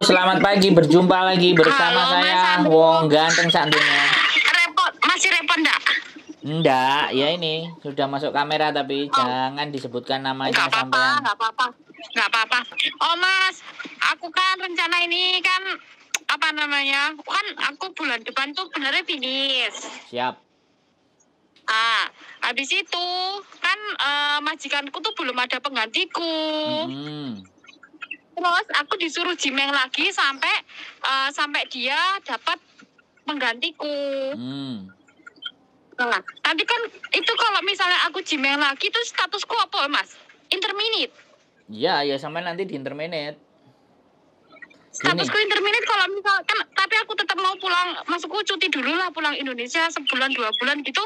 Selamat pagi, berjumpa lagi bersama Halo, saya Wong Ganteng Santunya. Repot, masih repot enggak? Enggak, ya ini sudah masuk kamera tapi oh. jangan disebutkan namanya enggak apa-apa, Enggak apa-apa nggak apa-apa. Oh Mas, aku kan rencana ini kan apa namanya? Kan aku bulan depan tuh benernya finish. Siap. Ah, habis itu kan uh, majikanku tuh belum ada penggantiku. Hmm. Terus aku disuruh jimeng lagi sampai uh, sampai dia dapat penggantiku. Hmm. Nah, nanti kan itu kalau misalnya aku jimeng lagi itu statusku apa, Mas? interminit. Iya, ya sampai nanti di interminate. Statusku interminate kalau misal kan tapi aku tetap mau pulang, masukku cuti dulu lah pulang Indonesia sebulan dua bulan gitu.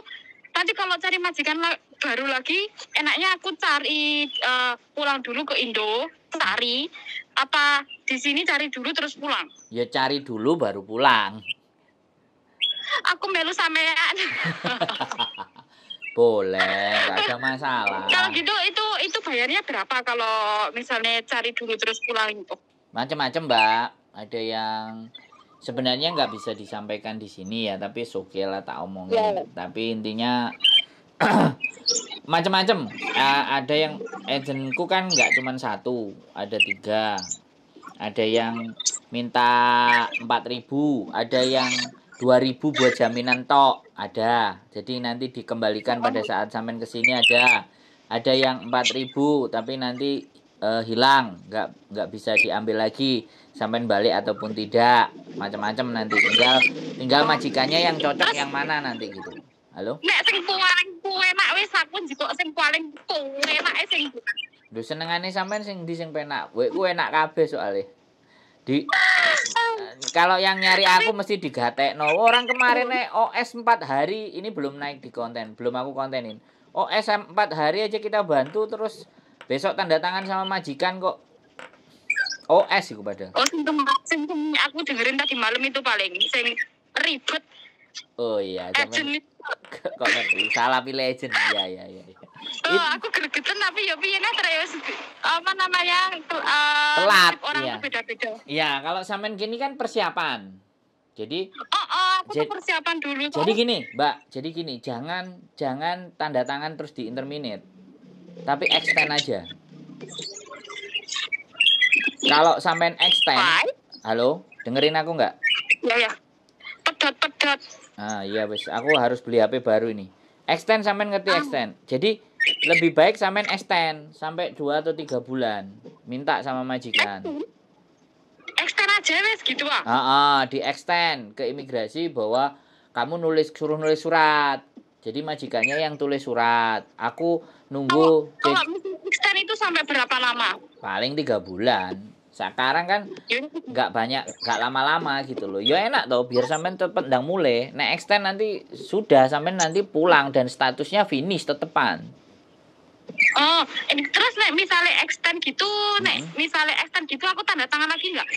Nanti kalau cari majikan baru lagi, enaknya aku cari uh, pulang dulu ke Indo, cari apa di sini cari dulu terus pulang. Ya cari dulu baru pulang. Aku melu sampean. Boleh, nggak ada eh, masalah. Kalau gitu itu itu bayarnya berapa kalau misalnya cari dulu terus pulang itu? Macam-macam, Mbak. Ada yang sebenarnya nggak bisa disampaikan di sini ya, tapi oke lah tak omongin. Yeah. Tapi intinya macam-macam. Uh, ada yang agentku kan nggak cuma satu, ada tiga. Ada yang minta empat ribu, ada yang 2000 buat jaminan tok ada jadi nanti dikembalikan pada saat sampean sini ada ada yang 4000 tapi nanti uh, hilang nggak nggak bisa diambil lagi sampean balik ataupun tidak macam-macam nanti tinggal tinggal majikannya yang cocok yang mana nanti gitu halo nek sing paling kuwe mak wis aku sing paling kuwe mak sing senengane sampean sing ndi sing penak. kowe enak kabeh soalnya Di kalau yang nyari aku mesti digatek no orang kemarin nih OS 4 hari ini belum naik di konten belum aku kontenin OS 4 hari aja kita bantu terus besok tanda tangan sama majikan kok OS Oh iku padahal oh, aku dengerin tadi malam itu paling sing ribet oh iya cuman kok salah pilih ya iya iya iya Gitu. Oh, It, aku gergetan tapi ya piye nek apa namanya uh, telat orang iya. beda-beda. Iya, kalau sampean gini kan persiapan. Jadi Oh, oh aku jad, persiapan dulu Jadi gini, Mbak, jadi gini, jangan jangan tanda tangan terus di interminate. Tapi extend aja. Kalau sampean extend. Hai? Halo, dengerin aku nggak? Iya, ya. Pedot-pedot. Ah, iya wes, aku harus beli HP baru ini. Extend sampean ngerti ah. extend. Jadi lebih baik sampean extend sampai dua atau tiga bulan. Minta sama majikan. Extend aja wes gitu, ah. Ah di extend ke imigrasi bahwa kamu nulis suruh nulis surat. Jadi majikannya yang tulis surat. Aku nunggu oh, kalau extend itu sampai berapa lama? Paling tiga bulan. Sekarang kan ya. nggak banyak, nggak lama-lama gitu loh. Ya enak tau, biar sampean cepet ndang mulai. Nah extend nanti sudah sampean nanti pulang dan statusnya finish tetepan. Oh, ini terus nek misalnya extend gitu, hmm. nek mm-hmm. misalnya extend gitu aku tanda tangan lagi nggak?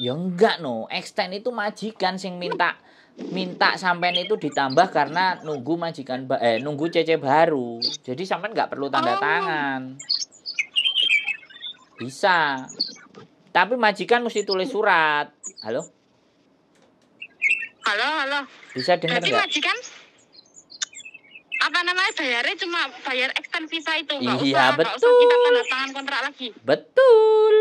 Ya enggak no, extend itu majikan sing minta minta sampean itu ditambah karena nunggu majikan eh nunggu cece baru. Jadi sampean nggak perlu tanda oh. tangan. Bisa. Tapi majikan mesti tulis surat. Halo? Halo, halo. Bisa dengar enggak? majikan apa namanya bayarnya cuma bayar extend visa itu nggak iya, usah betul. Gak usah kita tanda tangan kontrak lagi betul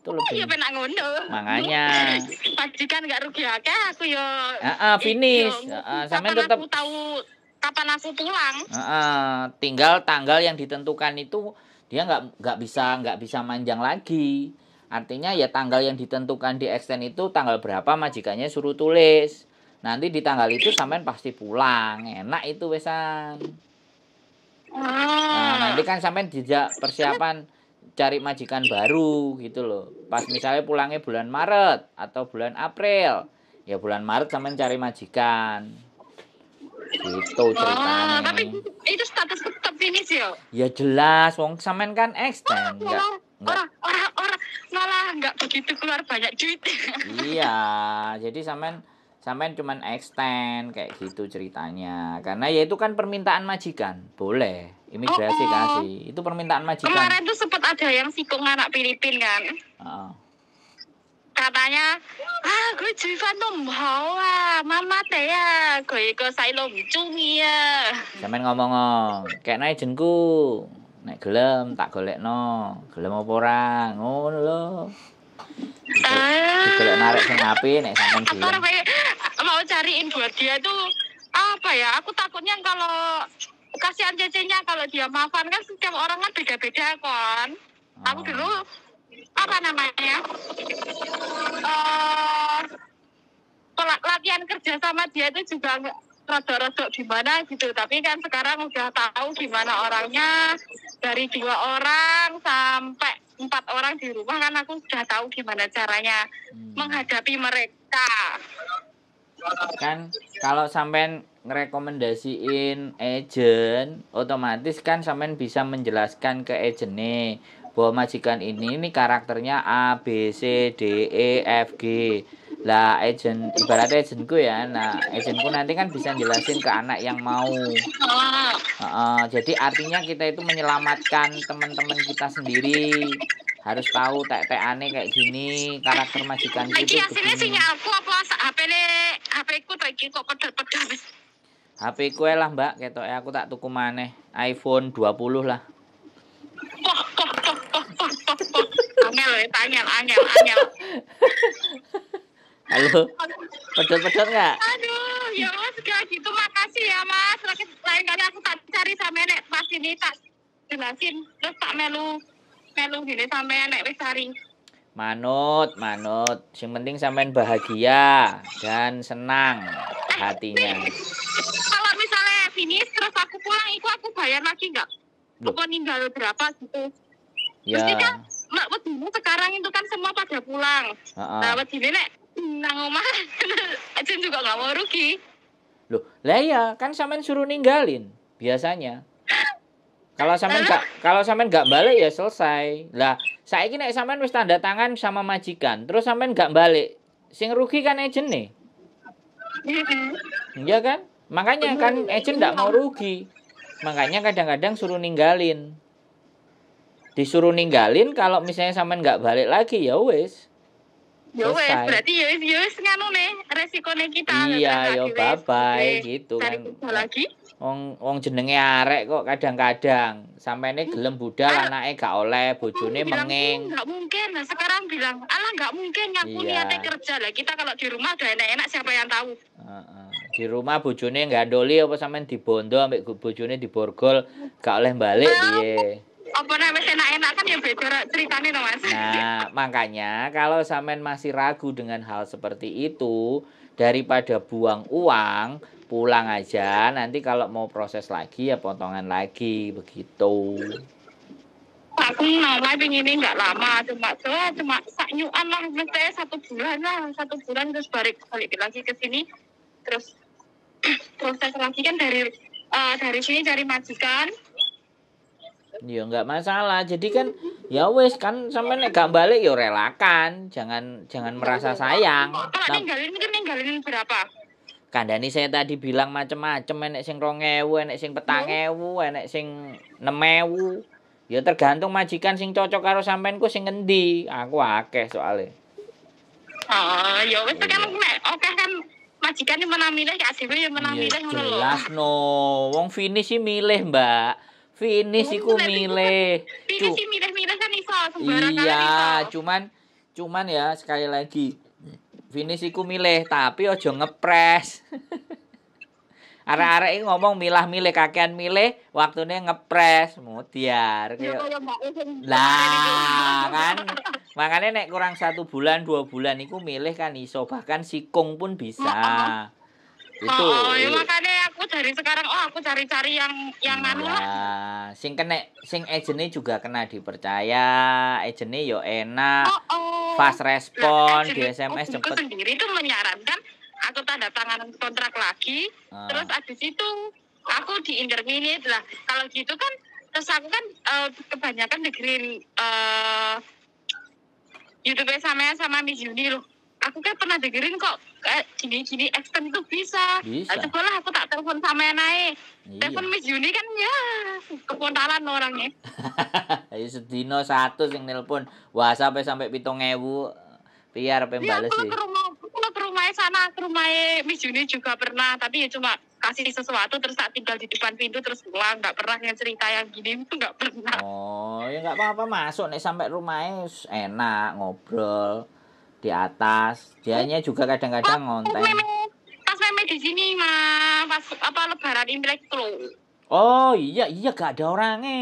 itu lebih iya penak ngono makanya pastikan nggak rugi ya, kan aku yo ah uh, finish uh, sampai tetap aku tahu kapan aku pulang uh, tinggal tanggal yang ditentukan itu dia nggak nggak bisa nggak bisa manjang lagi artinya ya tanggal yang ditentukan di extend itu tanggal berapa majikannya suruh tulis Nanti di tanggal itu sampean pasti pulang. Enak itu wesan. Nah, ah. nanti kan sampean dijak persiapan cari majikan baru gitu loh. Pas misalnya pulangnya bulan Maret atau bulan April. Ya bulan Maret sampean cari majikan. Gitu ah, ceritanya. Oh, tapi itu status tetap finish ya? Ya jelas, wong sampean kan extend. Enggak, enggak. Orang, orang, orang malah nggak begitu keluar banyak duit. iya, jadi sampean sampean cuman extend kayak gitu ceritanya karena ya itu kan permintaan majikan boleh imigrasi oh, oh. kasih itu permintaan majikan kemarin tuh sempat ada yang sikung anak Filipin kan oh. katanya ah gue jivan mau ah mama teh ya gue ke saya cumi ya, ya. sampean ngomong ngomong kayak naik jengku naik gelem tak golek no gelem apa orang ngono loh kalau narik sing api nek sampean mau cariin buat dia itu apa ya? Aku takutnya kalau kasihan cecenya kalau dia maafan kan setiap orang kan beda-beda kan. Oh. Aku dulu oh. apa namanya? Uh, latihan kerja sama dia itu juga rada-rada gimana gitu tapi kan sekarang udah tahu gimana orangnya dari dua orang sampai empat orang di rumah kan aku sudah tahu gimana caranya hmm. menghadapi mereka kan kalau sampean ngerekomendasiin agent otomatis kan sampean bisa menjelaskan ke agent nih bahwa majikan ini ini karakternya A B C D E F G lah agent ibaratnya agentku ya nah agentku nanti kan bisa jelasin ke anak yang mau uh, uh, jadi artinya kita itu menyelamatkan teman-teman kita sendiri harus tahu tak-tak aneh kayak gini karakter majikan itu begini sinyalku apa HP le HP ku lagi kok pedal pedal HP ku lah mbak ketok aku tak tuku maneh iPhone 20 lah angel eh, tanya, angel angel Halo. Pedot-pedot nggak? Aduh, ya Mas, kayak gitu makasih ya Mas. Lain kali aku tak cari sama nenek pas ini tak jelasin terus tak melu melu gini sama nenek wis cari. Manut, manut. Yang penting sampean bahagia dan senang eh, hatinya. Kalau misalnya finish terus aku pulang, itu aku bayar lagi nggak? Apa ninggal berapa gitu? Ya. Terus kan, mak sekarang itu kan semua pada pulang. Uh -uh. Nah, wedine nek nang omah Ajen juga gak mau rugi loh lah ya kan samen suruh ninggalin biasanya kalau samen gak, kalau samen gak balik ya selesai lah saya kira samen wis tanda tangan sama majikan terus samen gak balik sing rugi kan Ejen nih iya kan makanya kan Ejen gak mau rugi makanya kadang-kadang suruh ninggalin disuruh ninggalin kalau misalnya samen gak balik lagi ya wes yo ya wes berarti yo ya yo ya nganu nih resikonya kita iya yo bye bye gitu kan lagi Wong wong jenenge arek kok kadang-kadang sampeine hmm. gelem budal ah, anake gak oleh hmm, bojone hmm, menging. Enggak mungkin. Sekarang bilang, "Alah enggak mungkin aku iya. niate kerja lah. Kita kalau di rumah udah enak-enak siapa yang tahu?" Heeh. Di rumah bojone gandoli apa sampean dibondo ambek bojone diborgol gak oleh balik piye apa namanya enak-enak kan ya beda ceritanya no mas nah makanya kalau sampean masih ragu dengan hal seperti itu daripada buang uang pulang aja nanti kalau mau proses lagi ya potongan lagi begitu aku nawai pengen ini nggak lama cuma cuma cuma saknyuan lah maksudnya satu bulan lah satu bulan terus balik balik lagi ke sini terus proses lagi kan dari uh, dari sini cari majikan ya nggak masalah jadi kan ya wes kan sampe nek gak balik ya relakan jangan jangan merasa sayang oh, ninggalin itu ninggalin berapa kandani saya tadi bilang macam-macam, nenek sing rongewu, nenek sing petangewu, nenek sing nemewu, ya tergantung majikan sing cocok karo sampean ku sing ngendi aku akeh soalnya oh ya wes iya. kan nek oke kan majikan yang menang milih ya aslinya yang menang iya, milih jelas no wong finish sih milih mbak Finish iku milih. Finish Cu- milih-milih kan iso sembarangan Iya, cuman cuman ya sekali lagi. Finish iku milih, tapi ojo ngepres. Arek-arek ngomong milah-milih kakean milih, waktunya ngepres, mutiar. Iya, lah kan makanya nek kurang satu bulan dua bulan iku milih kan iso bahkan sikung pun bisa. Itu. Oh, oh, ya makanya aku dari sekarang oh aku cari-cari yang yang anu ya, lah. Nah, sing kene sing juga kena dipercaya, agene yo enak. Oh, oh. Fast respon di SMS aku oh, cepet. sendiri itu menyarankan aku tanda tangan kontrak lagi, ah. terus abis itu aku di diinterminate lah. Kalau gitu kan terus aku kan uh, kebanyakan dengerin uh, YouTube sama sama Miss Yuni loh aku kayak pernah dengerin kok kayak gini-gini extend itu bisa. Bisa. Nah, coba aku tak telepon sama yang naik. Iya. Telepon Miss Yuni kan ya kepontalan orangnya. Ayo ya, sedino satu yang nelpon. Wah sampai sampai pitung ewu. Biar ya, balas sih. Iya, aku ke rumah, aku ke rumah sana, ke rumah Miss Juni juga pernah, tapi ya cuma kasih sesuatu terus tak tinggal di depan pintu terus pulang nggak pernah yang cerita yang gini itu nggak pernah oh ya nggak apa-apa masuk nih sampai rumahnya enak ngobrol di atas dianya juga kadang-kadang ngonten pas meme di sini mah pas apa lebaran imlek tuh oh iya iya gak ada orang orangnya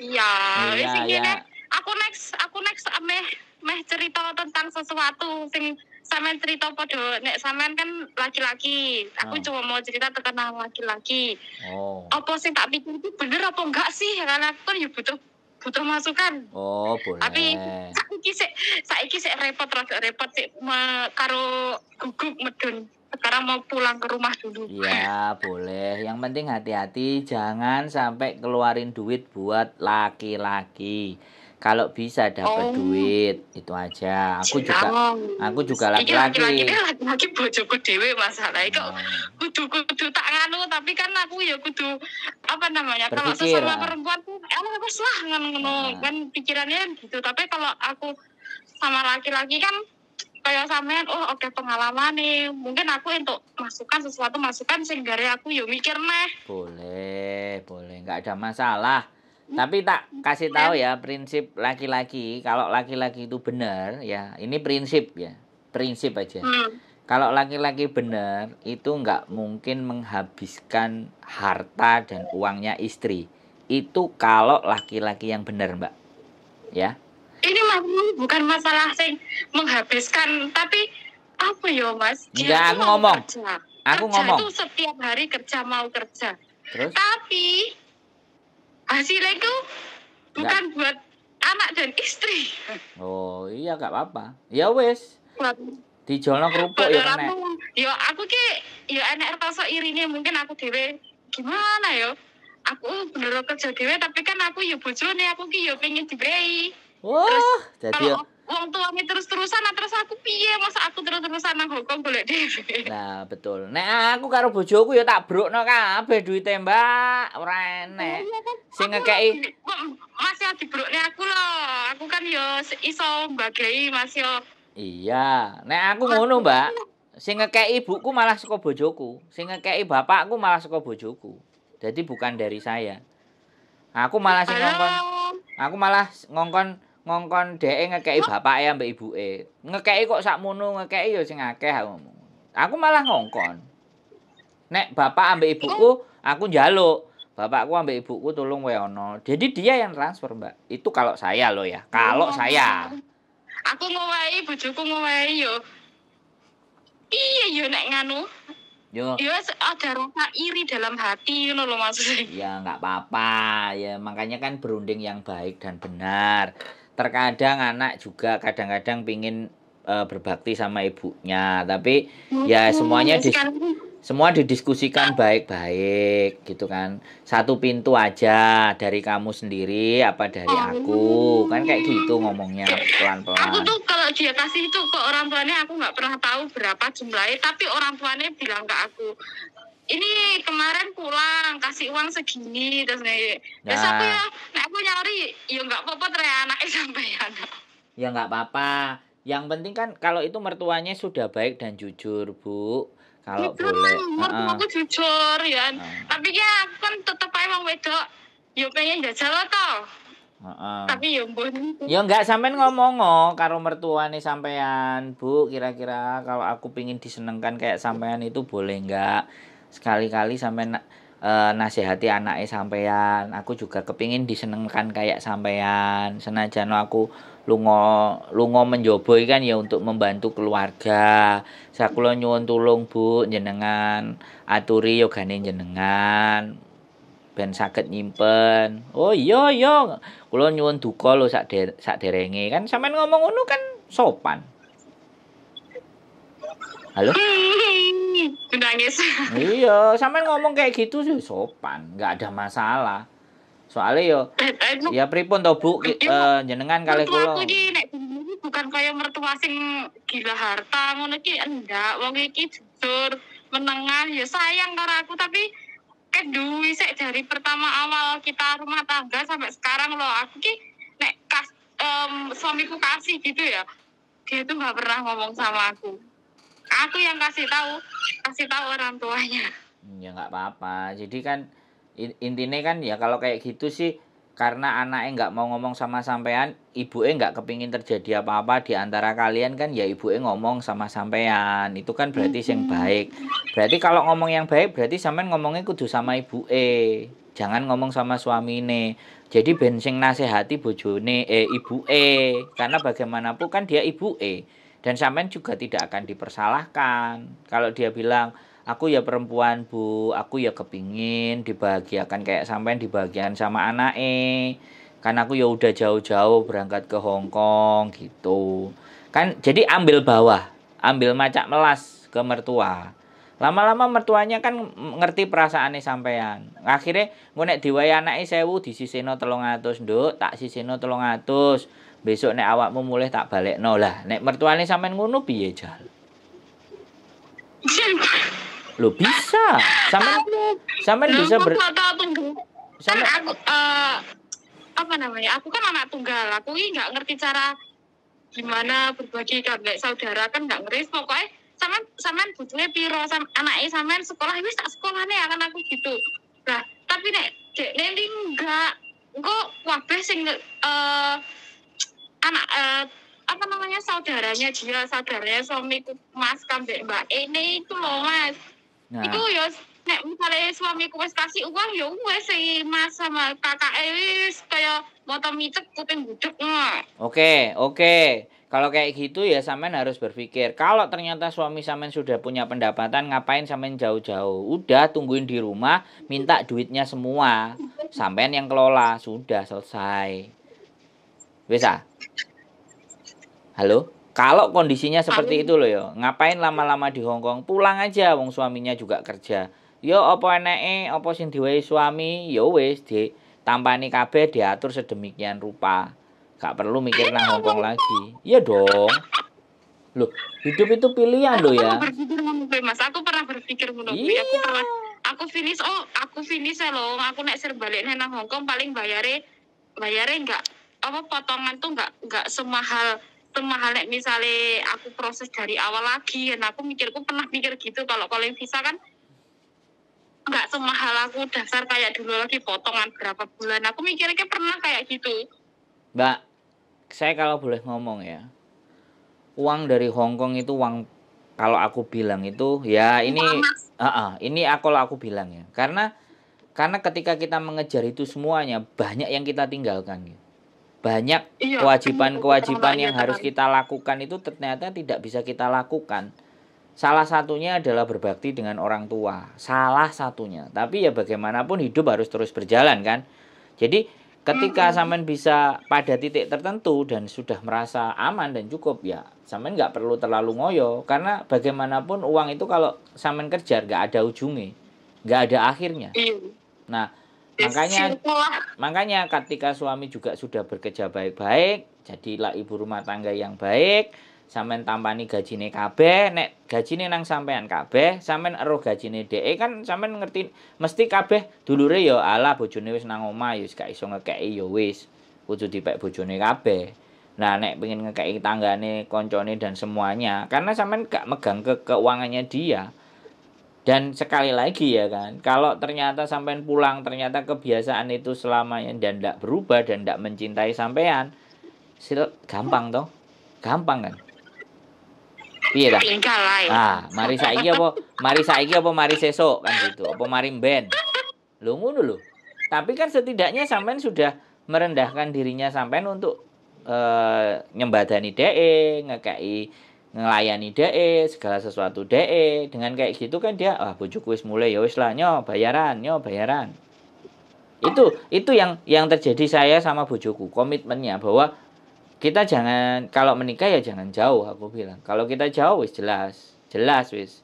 iya iya, iya. iya. aku next aku next ah, meh meh cerita tentang sesuatu sing sampean cerita podo nek sampean kan laki-laki aku oh. cuma mau cerita tentang laki-laki oh. apa sih tak pikir itu bener apa enggak sih karena aku kan ya butuh butuh masukan. Oh, boleh. Tapi saiki sik saiki sik repot rada repot sik karo gugup medun. Sekarang mau pulang ke rumah dulu. Iya, boleh. Yang penting hati-hati jangan sampai keluarin duit buat laki-laki kalau bisa dapat oh. duit itu aja aku juga aku juga lagi-lagi, lagi laki bojoku dewe masalah itu oh. Nah. kudu kudu tak nganu tapi kan aku ya kudu apa namanya kalau sesama perempuan tuh emang ya aku lah ngono nah. kan pikirannya gitu tapi kalau aku sama laki-laki kan kayak sampean oh oke okay, pengalaman nih mungkin aku untuk masukkan sesuatu masukkan sehingga aku yuk ya mikir nih. boleh boleh nggak ada masalah tapi tak kasih tahu ya prinsip laki-laki. Kalau laki-laki itu benar ya, ini prinsip ya, prinsip aja. Hmm. Kalau laki-laki benar itu nggak mungkin menghabiskan harta dan uangnya istri. Itu kalau laki-laki yang benar mbak, ya. Ini mas bukan masalah sing menghabiskan, tapi apa ya mas? Dia Enggak, aku ngomong. Kerja. Aku kerja ngomong. Itu setiap hari kerja mau kerja. Terus? Tapi hasilnya itu bukan Nggak. buat anak dan istri oh iya gak apa-apa ya wes dijolno kerupuk ya kena ya aku ki ya enak rasa irine mungkin aku dhewe gimana ya aku bener kerja dhewe tapi kan aku ya bojone aku ki yo ya pengen dibrei Wah, jadi ya kalau wong tuane terus-terusan nah, terus aku piye masa aku terus-terusan nang Hongkong golek dhewe. Nah, betul. Nek aku karo bojoku ya tak brokno kabeh duwite, Mbak. Ora enek. Oh, sing ngekeki mm, Mas ya dibrokne aku loh, Aku kan ya iso mbagei Mas yo. Ya. Iya, nek aku ngono, Mbak. Sing ngekeki ibuku malah saka bojoku, sing ngekeki bapakku malah saka bojoku. Jadi bukan dari saya. Aku malah sing ngongkon. Aku malah ngongkon ngongkon dheke ngekeki bapake ambek ibuke. Ngekeki kok sakmono, ngekeki ya sing akeh aku. Aku malah ngongkon. Nek bapak ambek ibuku, aku njaluk. Bapakku ambek ibuku tolong wae ono. Jadi dia yang transfer, Mbak. Itu kalau saya lo ya. Kalau oh, saya. Aku ngowahi bojoku ngowahi yo. Iya yo nek nganu. Yo. Yo ada rasa iri dalam hati ngono you know, lho maksudnya. Ya nggak apa-apa. Ya makanya kan berunding yang baik dan benar terkadang anak juga kadang-kadang pingin uh, berbakti sama ibunya tapi hmm, ya semuanya di semua didiskusikan baik-baik gitu kan satu pintu aja dari kamu sendiri apa dari hmm. aku kan kayak gitu ngomongnya pelan-pelan aku tuh kalau dia kasih itu ke orang tuanya aku nggak pernah tahu berapa jumlahnya tapi orang tuanya bilang ke aku ini kemarin pulang kasih uang segini terus kayak ya. terus ya. aku ya nah aku nyari ya nggak apa-apa ternyata anaknya sampai ya, ya nggak apa-apa yang penting kan kalau itu mertuanya sudah baik dan jujur bu kalau itu boleh mertuaku uh jujur ya uh tapi ya aku kan tetap aja mau wedok yo ya pengen jajal toh Uh-uh. Tapi ya ampun. Ya enggak sampean ngomong karo nih sampean, Bu, kira-kira kalau aku pingin disenengkan kayak sampean itu boleh enggak? sekali-kali sampai na e, nasihati anaknya sampean aku juga kepingin disenengkan kayak sampean senajan aku lungo lungo menjobo kan ya untuk membantu keluarga sakulo nyuwun tulung bu jenengan aturi yogane jenengan ben sakit nyimpen. Oh iya iya, kula nyuwun duka lo sak de, sak derenge. Kan sampean ngomong ngono kan sopan. Halo? Nangis. Iya, sampean ngomong kayak gitu sih sopan, nggak ada masalah. Soalnya yo, eh, eh, ya pripun to Bu, eh, jenengan kali kula. Aku iki nek bukan kayak mertua sing gila harta ngono iki enggak, wong iki jujur, menengah ya sayang karo aku tapi kedui sih dari pertama awal kita rumah tangga sampai sekarang loh aku ki nek kas, um, suamiku kasih gitu ya dia tuh nggak pernah ngomong sama aku aku yang kasih tahu kasih tahu orang tuanya ya nggak apa-apa jadi kan intinya kan ya kalau kayak gitu sih karena anaknya nggak mau ngomong sama sampean ibu e nggak kepingin terjadi apa-apa di antara kalian kan ya ibu e ngomong sama sampean itu kan berarti yang baik berarti kalau ngomong yang baik berarti sampean ngomongnya kudu sama ibu e jangan ngomong sama suamine jadi bensing nasehati bojone eh ibu e karena bagaimanapun kan dia ibu e dan sampean juga tidak akan dipersalahkan. Kalau dia bilang, aku ya perempuan bu, aku ya kepingin dibahagiakan kayak sampean dibahagiakan sama anak eh. Kan aku ya udah jauh-jauh berangkat ke Hong Kong gitu. Kan jadi ambil bawah, ambil macak melas ke mertua lama-lama mertuanya kan ngerti perasaannya sampean akhirnya ngonek diwai anaknya sewu sisi telung atus nduk tak sisino telung atus besok nek awakmu mulai tak balik no lah nek mertuane sampean ngono piye jal lo bisa sampean sampean bisa ber sampean aku uh, apa namanya aku kan anak tunggal aku ini nggak ngerti cara gimana berbagi kayak saudara kan nggak ngeris pokoknya sampean sampean butuhnya piro sam anaknya sampean sekolah ini tak nih akan aku gitu nah tapi nek dek nek enggak gua wabeh sing uh, anak uh, apa namanya saudaranya dia saudaranya suamiku mas kan mbak ini itu loh mas nah. itu ya nek misalnya suamiku wes kasih uang ya wes si mas sama kakak Elis kayak motor micet kuping budek oke oke okay. Kalau kayak gitu ya Samen harus berpikir. Kalau ternyata suami Samen sudah punya pendapatan, ngapain Samen jauh-jauh? Udah tungguin di rumah, minta duitnya semua. Samen yang kelola, sudah selesai. Bisa? Halo? Kalau kondisinya seperti itu loh ya, ngapain lama-lama di Hong Kong? Pulang aja wong suaminya juga kerja. Yo apa NAE apa sing diwae suami, yo wis di tampani kabeh diatur sedemikian rupa. Gak perlu mikir iya, nang Hong Kong lagi. Iya dong. Loh, hidup itu pilihan loh ya. Aku Mas. Aku pernah berpikir ngono iya. Aku pernah aku finish oh, aku finish loh. Aku naik serbalik balik nang Hong Kong paling bayare bayare enggak apa potongan tuh enggak enggak semahal mahalnya misalnya aku proses dari awal lagi nah aku mikirku pernah mikir gitu kalau kalian visa kan nggak semahal aku dasar kayak dulu lagi potongan berapa bulan aku mikirnya pernah kayak gitu mbak saya kalau boleh ngomong ya uang dari Hong Kong itu uang kalau aku bilang itu ya ini uh -uh, ini aku kalau aku bilang ya karena karena ketika kita mengejar itu semuanya banyak yang kita tinggalkan gitu banyak iya, kewajiban-kewajiban yang harus kita lakukan itu ternyata tidak bisa kita lakukan. Salah satunya adalah berbakti dengan orang tua. Salah satunya. Tapi ya bagaimanapun hidup harus terus berjalan kan. Jadi ketika samen bisa pada titik tertentu dan sudah merasa aman dan cukup ya samen nggak perlu terlalu ngoyo karena bagaimanapun uang itu kalau samen kerja nggak ada ujungnya nggak ada akhirnya iya. nah makanya makanya ketika suami juga sudah bekerja baik-baik jadilah ibu rumah tangga yang baik sampean tampani gajine kabeh nek gajine nang sampean kabeh sampean ero gajine dhek kan sampean ngerti mesti kabeh dulure ya ala bojone wis nang omah ya gak iso ngekeki ya wis kudu dipek bojone kabeh nah nek pengen ngekeki tanggane koncone dan semuanya karena sampean gak megang ke keuangannya dia dan sekali lagi ya kan kalau ternyata sampean pulang ternyata kebiasaan itu selamanya dan tidak berubah dan tidak mencintai sampean sil gampang toh gampang kan iya dah ah mari saiki apa mari saiki apa mari sesok kan gitu apa mari ben lu ngono lu tapi kan setidaknya sampean sudah merendahkan dirinya sampean untuk uh, nyembadani dee ngekei ngelayani DE, segala sesuatu DE. Dengan kayak gitu kan dia, ah bujuk wis mulai ya wis lah nyo bayaran, nyo bayaran. Itu itu yang yang terjadi saya sama bujuku komitmennya bahwa kita jangan kalau menikah ya jangan jauh aku bilang. Kalau kita jauh wis jelas, jelas wis.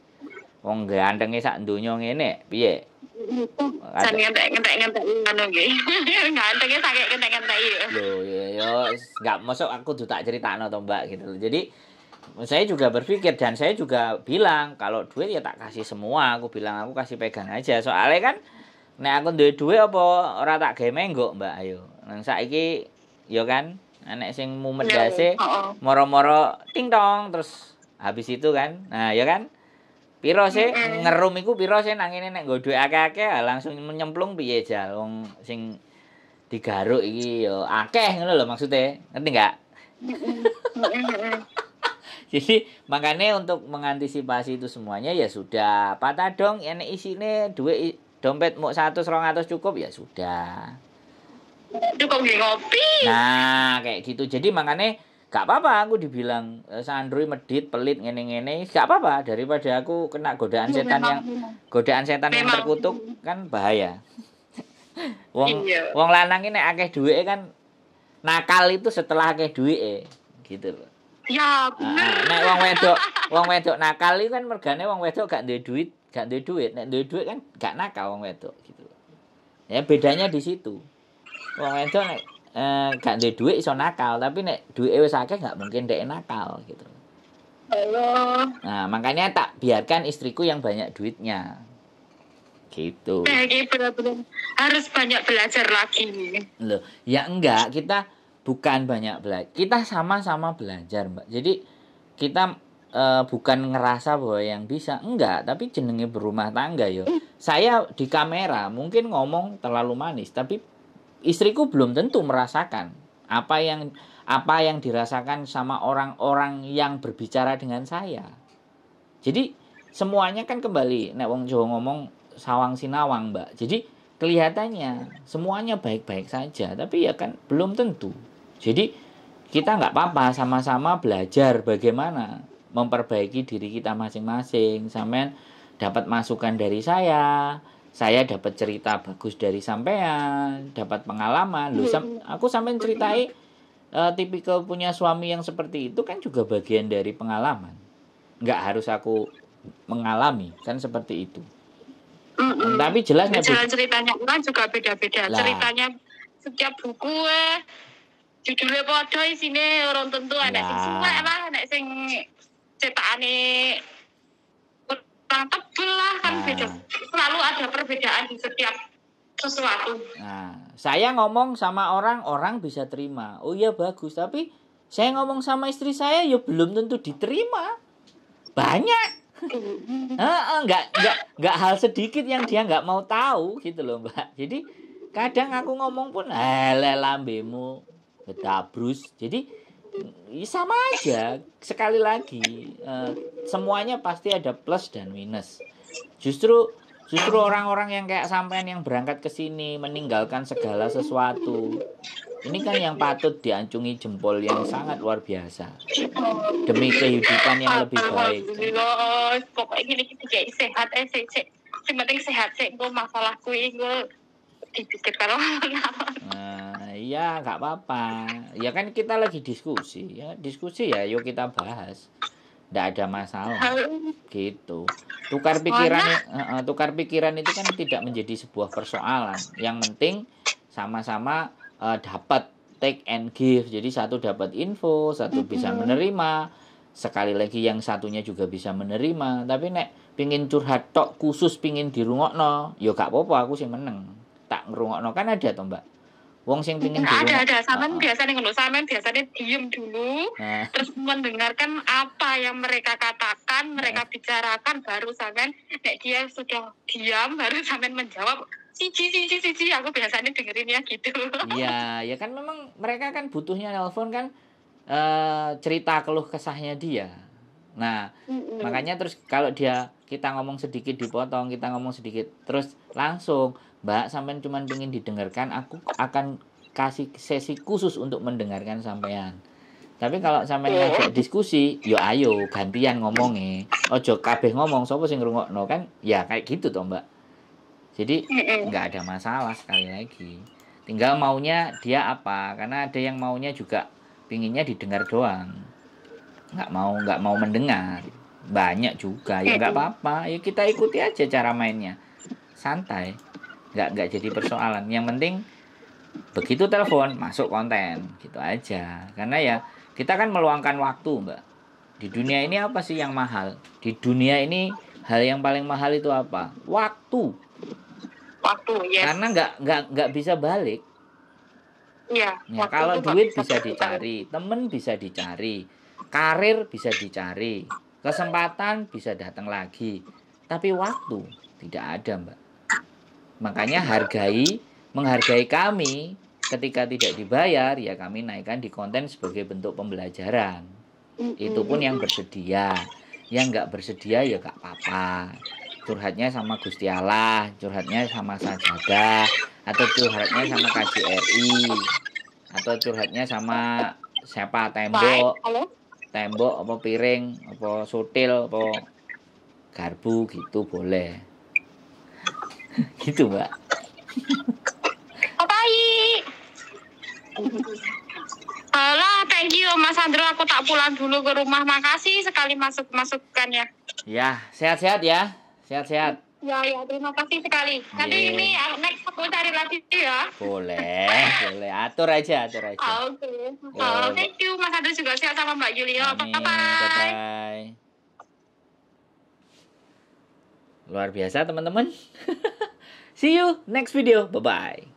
Wong gantenge sak donya ngene, piye? Jan ngentek-ngentek ngono nggih. Gantenge sak ngentek-ngentek yo. Lho ya yo gak mosok aku tuh tak critakno to Mbak gitu. Jadi saya juga berpikir dan saya juga bilang kalau duit ya tak kasih semua aku bilang aku kasih pegang aja soalnya kan nek aku duit duit apa ora tak gemeng kok mbak ayo nang saiki yo ya kan anek sing mumet iya, dase iya. moro-moro ting tong terus habis itu kan nah ya kan piro sih ngerum iku piro sih nang ini nek nggo duit akeh-akeh ah, langsung nyemplung piye jal wong sing digaruk iki yo ya akeh ngono lho maksude ngerti enggak jadi makanya untuk mengantisipasi itu semuanya ya sudah. Patah dong ini isine duit dompet mau satu serong atau cukup ya sudah. Cukup ngopi. Nah kayak gitu. Jadi makanya gak apa-apa aku dibilang eh, Sandri medit pelit ngene-ngene gak apa-apa daripada aku kena godaan setan memang, yang godaan setan memang. yang terkutuk kan bahaya wong iya. wong lanang ini akeh duit kan nakal itu setelah akeh duit gitu loh Ya, bener. Nah, wong wedok, wong wedok nakal itu kan mergane wong wedok gak duwe duit, gak duwe duit. Nek duwe duit kan gak nakal wong wedok gitu. Ya bedanya di situ. Wong wedok nek eh, gak duwe duit iso nakal, tapi nek duit wis akeh gak mungkin dhek nakal gitu. Halo. Nah, makanya tak biarkan istriku yang banyak duitnya. Gitu. Nah, ini benar-benar harus banyak belajar lagi. Loh, ya enggak, kita bukan banyak belajar kita sama-sama belajar mbak jadi kita e, bukan ngerasa bahwa yang bisa enggak tapi jenenge berumah tangga yo mm. saya di kamera mungkin ngomong terlalu manis tapi istriku belum tentu merasakan apa yang apa yang dirasakan sama orang-orang yang berbicara dengan saya jadi semuanya kan kembali nek wong Jawa ngomong sawang sinawang mbak jadi kelihatannya semuanya baik-baik saja tapi ya kan belum tentu jadi kita nggak apa-apa sama-sama belajar bagaimana memperbaiki diri kita masing-masing. Sampean dapat masukan dari saya, saya dapat cerita bagus dari sampean, dapat pengalaman. Lu sam aku sampean ceritai uh, tipikal punya suami yang seperti itu kan juga bagian dari pengalaman. Nggak harus aku mengalami kan seperti itu. Mm-mm. Tapi jelasnya jalan ceritanya kan juga beda-beda. Ceritanya setiap buku eh, judulnya podo sini orang tentu ada sing ya. suwe lah ada sing cetakane kurang tebel lah kan nah. beda selalu ada perbedaan di setiap sesuatu nah saya ngomong sama orang orang bisa terima oh iya bagus tapi saya ngomong sama istri saya ya belum tentu diterima banyak nggak nggak nggak hal sedikit yang dia nggak mau tahu gitu loh mbak jadi kadang aku ngomong pun hele lambemu Betabrus. jadi mm, sama aja sekali lagi uh, semuanya pasti ada plus dan minus justru justru orang-orang yang kayak sampean yang berangkat ke sini meninggalkan segala sesuatu ini kan yang patut diancungi jempol yang sangat luar biasa demi kehidupan yang lebih baik pokoknya gini kita sehat eh sehat penting sehat sih gue masalah ini gue dipikir kalau iya nggak apa-apa ya kan kita lagi diskusi ya diskusi ya yuk kita bahas Nggak ada masalah gitu tukar pikiran uh, tukar pikiran itu kan tidak menjadi sebuah persoalan yang penting sama-sama uh, dapat take and give jadi satu dapat info satu bisa menerima sekali lagi yang satunya juga bisa menerima tapi nek pingin curhat tok khusus pingin dirungokno yo ya gak apa-apa aku sih meneng tak ngerungokno kan ada toh mbak Wong sing pingin nah, ada ada sampean oh. oh. biasanya ngono sampean biasanya diem dulu nah. terus mendengarkan apa yang mereka katakan mereka nah. bicarakan baru sampean nek dia sudah diam baru sampean menjawab siji siji siji aku biasanya dengerin ya gitu iya ya kan memang mereka kan butuhnya nelpon kan e, cerita keluh kesahnya dia nah mm -hmm. makanya terus kalau dia kita ngomong sedikit dipotong kita ngomong sedikit terus langsung Mbak sampean cuman pengen didengarkan aku akan kasih sesi khusus untuk mendengarkan sampean tapi kalau sampean oh. ngajak diskusi yo ayo gantian ngomongnya ojo kabeh ngomong sopo sing ngrungokno kan ya kayak gitu toh mbak jadi nggak ada masalah sekali lagi tinggal maunya dia apa karena ada yang maunya juga pinginnya didengar doang nggak mau nggak mau mendengar banyak juga ya nggak apa-apa ya kita ikuti aja cara mainnya santai nggak nggak jadi persoalan yang penting begitu telepon masuk konten gitu aja karena ya kita kan meluangkan waktu mbak di dunia ini apa sih yang mahal di dunia ini hal yang paling mahal itu apa waktu waktu yes. karena nggak nggak nggak bisa balik iya, ya, ya kalau duit bisa, bisa dicari temen bisa dicari karir bisa dicari kesempatan bisa datang lagi tapi waktu tidak ada mbak Makanya hargai, menghargai kami ketika tidak dibayar ya kami naikkan di konten sebagai bentuk pembelajaran. Itu pun yang bersedia. Yang nggak bersedia ya nggak apa-apa. Curhatnya sama Gusti Allah, curhatnya sama sajadah, atau curhatnya sama KJRI, atau curhatnya sama siapa tembok, tembok apa piring, apa sutil, apa garbu gitu boleh. gitu mbak Opai Halo, thank you Mas Andro. Aku tak pulang dulu ke rumah. Makasih sekali masuk masukkan Ya, Ya, sehat-sehat ya. Sehat-sehat. Ya, ya, terima kasih sekali. Yeah. Nanti iya. ini uh, next aku cari lagi ya. Boleh, boleh. Atur aja, atur aja. Ah, oke. Okay. Oh, thank you Mas Andro juga sehat sama Mbak Julia. Bye-bye. Luar biasa teman-teman. See you next video. Bye-bye.